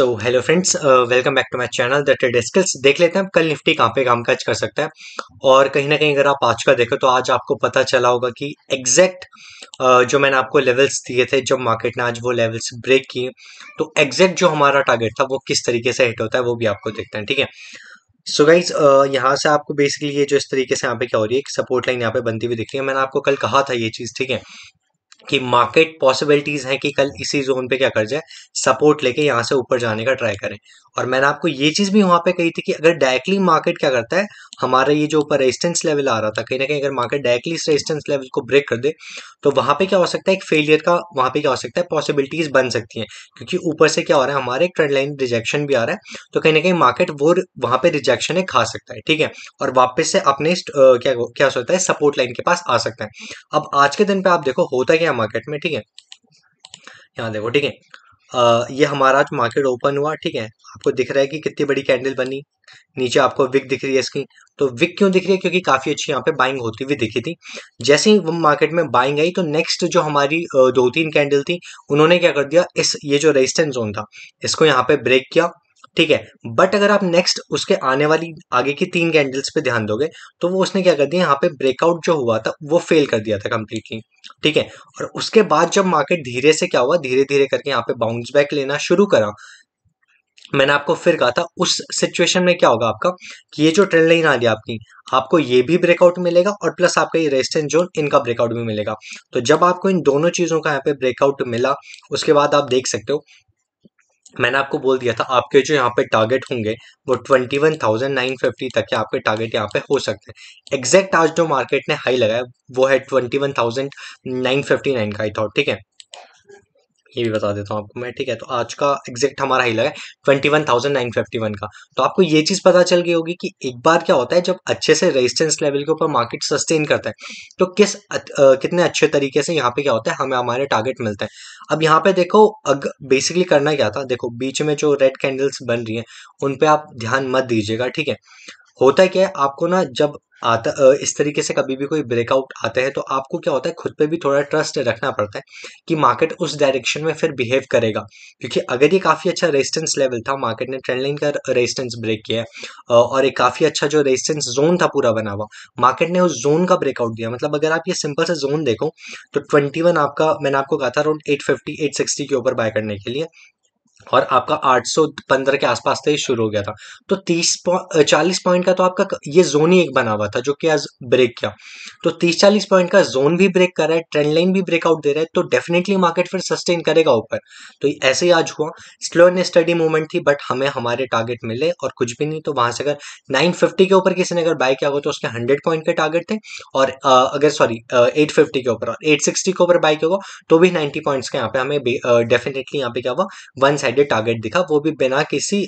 so hello friends welcome back to my channel the trade देख लेते हैं कल निफ्टी कहाँ पे कामकाज कर सकता है और कहीं ना कहीं अगर आप आज का देखो तो आज आपको पता चला होगा कि एग्जैक्ट uh, जो मैंने आपको लेवल्स दिए थे जब मार्केट ने आज वो लेवल्स ब्रेक किए तो एग्जैक्ट जो हमारा टारगेट था वो किस तरीके से हिट होता है वो भी आपको देखते हैं ठीक है सो गाइज uh, यहाँ से आपको बेसिकली ये जो इस तरीके से यहाँ पे क्या हो रही है एक सपोर्ट लाइन यहाँ पे बनती हुई दिख रही है मैंने आपको कल कहा था ये चीज़ ठीक है कि मार्केट पॉसिबिलिटीज़ हैं कि कल इसी जोन पे क्या कर जाए सपोर्ट लेके यहाँ से ऊपर जाने का ट्राई करें और मैंने आपको ये चीज़ भी वहां पे कही थी कि अगर डायरेक्टली मार्केट क्या करता है हमारा ये जो ऊपर रेजिस्टेंस लेवल आ रहा था कहीं ना कहीं अगर मार्केट डायरेक्टली इस रेजिस्टेंस लेवल को ब्रेक कर दे तो वहां पर क्या हो सकता है एक फेलियर का वहां पर क्या हो सकता है पॉसिबिलिटीज़ बन सकती है क्योंकि ऊपर से क्या हो रहा है हमारे एक ट्रेंड लाइन रिजेक्शन भी आ रहा है तो कहीं ना कहीं मार्केट वो वहां पर रिजेक्शन है खा सकता है ठीक है और वापस से अपने क्या क्या हो सकता है सपोर्ट लाइन के पास आ सकता है अब आज के दिन पर आप देखो होता क्या हैं मार्केट में ठीक है यहाँ देखो ठीक है ये हमारा आज मार्केट ओपन हुआ ठीक है आपको दिख रहा है कि कितनी बड़ी कैंडल बनी नीचे आपको विक दिख रही है इसकी तो विक क्यों दिख रही है क्योंकि काफ़ी अच्छी यहाँ पे बाइंग होती हुई दिखी थी जैसे ही वो मार्केट में बाइंग आई तो नेक्स्ट जो हमारी दो तीन कैंडल थी उन्होंने क्या कर दिया इस ये जो रेजिस्टेंस जोन था इसको यहाँ पे ब्रेक किया ठीक है बट अगर आप नेक्स्ट उसके आने वाली आगे की तीन कैंडल्स पे ध्यान दोगे तो वो उसने क्या कर दिया यहाँ पे ब्रेकआउट जो हुआ था वो फेल कर दिया था कंप्लीटली ठीक है और उसके बाद जब मार्केट धीरे से क्या हुआ धीरे धीरे करके यहाँ पे बाउंस बैक लेना शुरू करा मैंने आपको फिर कहा था उस सिचुएशन में क्या होगा आपका कि ये जो ट्रेंड लाइन आ गया आपकी आपको ये भी ब्रेकआउट मिलेगा और प्लस आपका ये रेजिस्टेंस जोन इनका ब्रेकआउट भी मिलेगा तो जब आपको इन दोनों चीज़ों का यहाँ पे ब्रेकआउट मिला उसके बाद आप देख सकते हो मैंने आपको बोल दिया था आपके जो यहाँ पे टारगेट होंगे वो twenty one thousand nine fifty तक के आपके टारगेट यहाँ पे हो सकते हैं एग्जैक्ट आज जो मार्केट ने हाई लगाया वो है twenty one thousand nine fifty nine का आई थॉट ठीक है ये भी बता देता हूँ आपको मैं ठीक है तो आज का एग्जैक्ट हमारा ही लगा twenty one thousand nine fifty one का तो आपको ये चीज़ पता चल गई होगी कि एक बार क्या होता है जब अच्छे से रेजिस्टेंस लेवल के ऊपर मार्केट सस्टेन करता है तो किस आ, कितने अच्छे तरीके से यहाँ पे क्या होता है हमें हमारे टारगेट मिलते हैं अब यहाँ पे देखो अग बेसिकली करना क्या था देखो बीच में जो रेड कैंडल्स बन रही है उन पर आप ध्यान मत दीजिएगा ठीक है होता है क्या है आपको ना जब आता इस तरीके से कभी भी कोई ब्रेकआउट आता है तो आपको क्या होता है खुद पे भी थोड़ा ट्रस्ट रखना पड़ता है कि मार्केट उस डायरेक्शन में फिर बिहेव करेगा क्योंकि अगर ये काफ़ी अच्छा रेजिस्टेंस लेवल था मार्केट ने ट्रेंड लाइन का रेजिस्टेंस ब्रेक किया है और एक काफ़ी अच्छा जो रेजिस्टेंस जोन था पूरा बना हुआ मार्केट ने उस जोन का ब्रेकआउट दिया मतलब अगर आप ये सिंपल से जोन देखो तो ट्वेंटी आपका मैंने आपको कहा था अराउंड एट फिफ्टी के ऊपर बाय करने के लिए और आपका 815 के आसपास से शुरू हो गया था तो 30 40 पॉइंट का तो आपका ये जोन ही एक बना हुआ था जो कि आज ब्रेक किया तो 30 40 पॉइंट का जोन भी ब्रेक कर रहा है ट्रेंड लाइन भी ब्रेकआउट दे रहा है तो डेफिनेटली मार्केट फिर सस्टेन करेगा ऊपर तो ऐसे ही आज हुआ स्लो एंड स्टडी मूवमेंट थी बट हमें हमारे टारगेट मिले और कुछ भी नहीं तो वहां से अगर नाइन के ऊपर किसी ने अगर बाय किया होगा तो उसके हंड्रेड पॉइंट के टारगेट थे और अगर सॉरी एट के ऊपर और एट के ऊपर बाय किया होगा तो भी नाइन्टी पॉइंट्स के यहाँ पे हमें डेफिनेटली यहाँ पे क्या हुआ वन साइड साइडेड टारगेट दिखा वो भी बिना किसी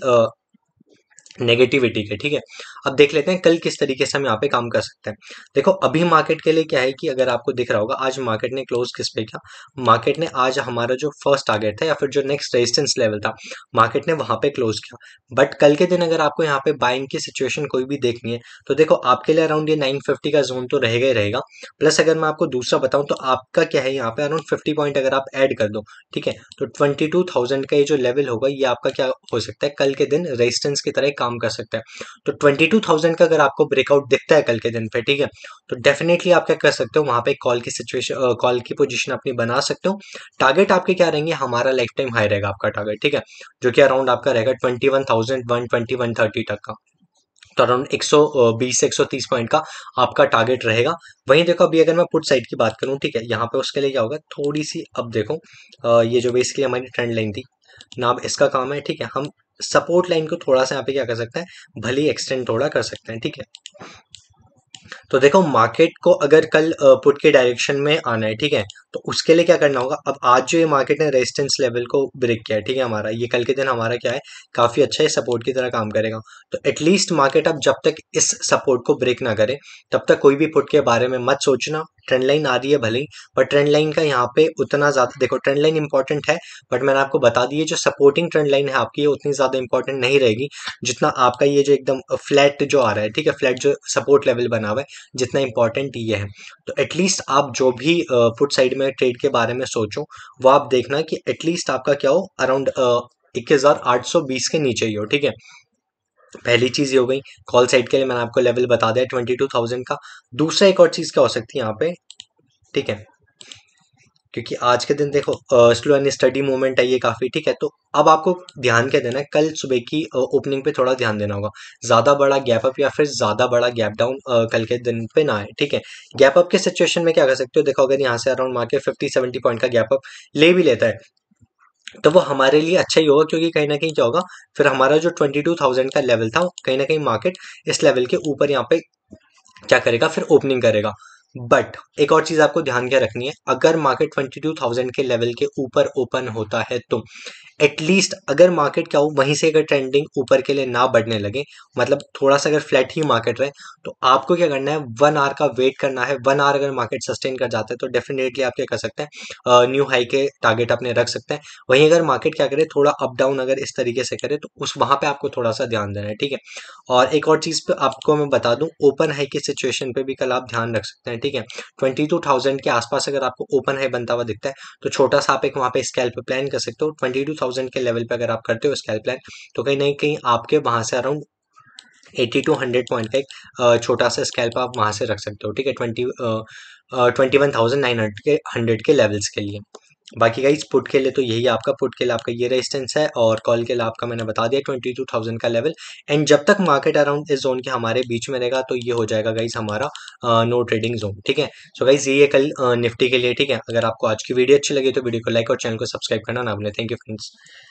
नेगेटिविटी के ठीक है अब देख लेते हैं कल किस तरीके से हम यहाँ पे काम कर सकते हैं देखो अभी मार्केट के लिए क्या है कि अगर आपको दिख रहा होगा आज मार्केट ने क्लोज किस पे किया मार्केट ने आज हमारा जो फर्स्ट टारगेट था या फिर जो नेक्स्ट रेजिस्टेंस लेवल था मार्केट ने वहां पे क्लोज किया बट कल के दिन अगर आपको यहाँ पे बाइंग की सिचुएशन कोई भी देखनी है तो देखो आपके लिए अराउंड ये नाइन का जोन तो रहेगा ही रहेगा प्लस अगर मैं आपको दूसरा बताऊँ तो आपका क्या है यहाँ पे अराउंड फिफ्टी पॉइंट अगर आप एड कर दो ठीक है तो ट्वेंटी का ये जो लेवल होगा ये आपका क्या हो सकता है कल के दिन रेजिस्टेंस की तरह काम कर सकता है तो ट्वेंटी टू थाउजेंड का अगर आपको ब्रेकआउट दिखता है कल के दिन पे ठीक है तो डेफिनेटली आप क्या कर सकते हो वहां पे कॉल की सिचुएशन कॉल की पोजिशन अपनी बना सकते हो टारगेट आपके क्या रहेंगे हमारा लाइफ टाइम हाई रहेगा आपका टारगेट ठीक है जो कि अराउंड आपका रहेगा ट्वेंटी वन थाउजेंड तक का तो अराउंड 120 से 130 पॉइंट का आपका टारगेट रहेगा वहीं देखो अभी अगर मैं पुट साइड की बात करूं ठीक है यहाँ पे उसके लिए क्या होगा थोड़ी सी अब देखो आ, ये जो बेसिकली हमारी ट्रेंड लाइन थी ना अब इसका काम है ठीक है हम सपोर्ट लाइन को थोड़ा सा यहाँ पे क्या कर सकते हैं भले एक्सटेंड थोड़ा कर सकते हैं ठीक है तो देखो मार्केट को अगर कल पुट के डायरेक्शन में आना है ठीक है तो उसके लिए क्या करना होगा अब आज जो ये मार्केट ने रेजिस्टेंस लेवल को ब्रेक किया है ठीक है हमारा ये कल के दिन हमारा क्या है काफ़ी अच्छा है सपोर्ट की तरह काम करेगा तो एटलीस्ट मार्केट अब जब तक इस सपोर्ट को ब्रेक ना करे तब तक कोई भी पुट के बारे में मत सोचना ट्रेंड लाइन आ रही है भले ही पर ट्रेंड लाइन का यहाँ पे उतना ज़्यादा देखो ट्रेंड लाइन इंपॉर्टेंट है बट मैंने आपको बता दी जो सपोर्टिंग ट्रेंड लाइन है आपकी उतनी ज़्यादा इंपॉर्टेंट नहीं रहेगी जितना आपका ये जो एकदम फ्लैट जो आ रहा है ठीक है फ्लैट जो सपोर्ट लेवल बना हुआ है जितना इंपॉर्टेंट ये है तो एटलीस्ट आप जो भी फुट साइड में में ट्रेड के बारे में सोचूं वो आप देखना कि एटलीस्ट आपका क्या हो अराउंड इक्कीस के नीचे ही हो ठीक है पहली चीज़ ये हो गई कॉल साइड के लिए मैंने आपको लेवल बता दिया ट्वेंटी टू थाउजेंड का दूसरा एक और चीज़ क्या हो सकती है यहाँ पे ठीक है क्योंकि आज के दिन देखो स्लो एंड स्टडी मूवमेंट है ये काफ़ी ठीक है तो अब आपको ध्यान क्या देना है कल सुबह की ओपनिंग पे थोड़ा ध्यान देना होगा ज़्यादा बड़ा गैप अप या फिर ज़्यादा बड़ा गैप डाउन कल के दिन पे ना आए ठीक है गैप अप के सिचुएशन में क्या कर सकते हो देखो अगर यहाँ से around market fifty seventy point का गैप अप ले भी लेता है तो वो हमारे लिए अच्छा ही होगा क्योंकि कहीं ना कहीं क्या होगा फिर हमारा जो ट्वेंटी टू थाउजेंड का लेवल था कहीं ना कहीं मार्केट इस लेवल के ऊपर यहाँ पे क्या करेगा फिर ओपनिंग करेगा बट एक और चीज आपको ध्यान क्या रखनी है अगर मार्केट ट्वेंटी टू थाउजेंड के लेवल के ऊपर ओपन होता है तो एटलीस्ट अगर मार्केट क्या हो वहीं से अगर ट्रेंडिंग ऊपर के लिए ना बढ़ने लगे मतलब थोड़ा सा अगर फ्लैट ही मार्केट रहे तो आपको क्या करना है वन आवर का वेट करना है वन आवर अगर मार्केट सस्टेन कर जाता है तो डेफिनेटली आप क्या कर सकते हैं न्यू हाई के टारगेट अपने रख सकते हैं वहीं अगर मार्केट क्या करे थोड़ा अप डाउन अगर इस तरीके से करे तो उस वहां पर आपको थोड़ा सा ध्यान देना है ठीक है और एक और चीज़ पर आपको मैं बता दूं ओपन हाई की सिचुएशन पर भी कल आप ध्यान रख सकते हैं ठीक है ट्वेंटी टू थाउजेंड के आसपास अगर आपको ओपन हाई बनता हुआ दिखता है तो छोटा सा आप एक वहाँ पे स्केल पे प्लान कर सकते हो ट्वेंटी टू थाउजेंड के लेवल पे अगर आप करते हो स्केल प्लान तो कहीं ना कहीं आपके वहाँ से अराउंड 80 टू 100 पॉइंट का एक छोटा सा स्केल्प आप वहां से रख सकते हो ठीक है twenty twenty one thousand nine hundred के हंड्रेड के लेवल्स के लिए बाकी गाइज पुट के लिए तो यही आपका पुट के लिए आपका ये रेजिस्टेंस है और कॉल के लिए आपका मैंने बता दिया ट्वेंटी टू थाउजेंड का लेवल एंड जब तक मार्केट अराउंड इस जोन के हमारे बीच में रहेगा तो ये हो जाएगा गाइज हमारा आ, नो ट्रेडिंग जोन ठीक है सो गाइज ये कल निफ्टी के लिए ठीक है अगर आपको आज की वीडियो अच्छी लगी तो वीडियो को लाइक और चैनल को सब्सक्राइब करना ना बोले थैंक यू फ्रेंड्स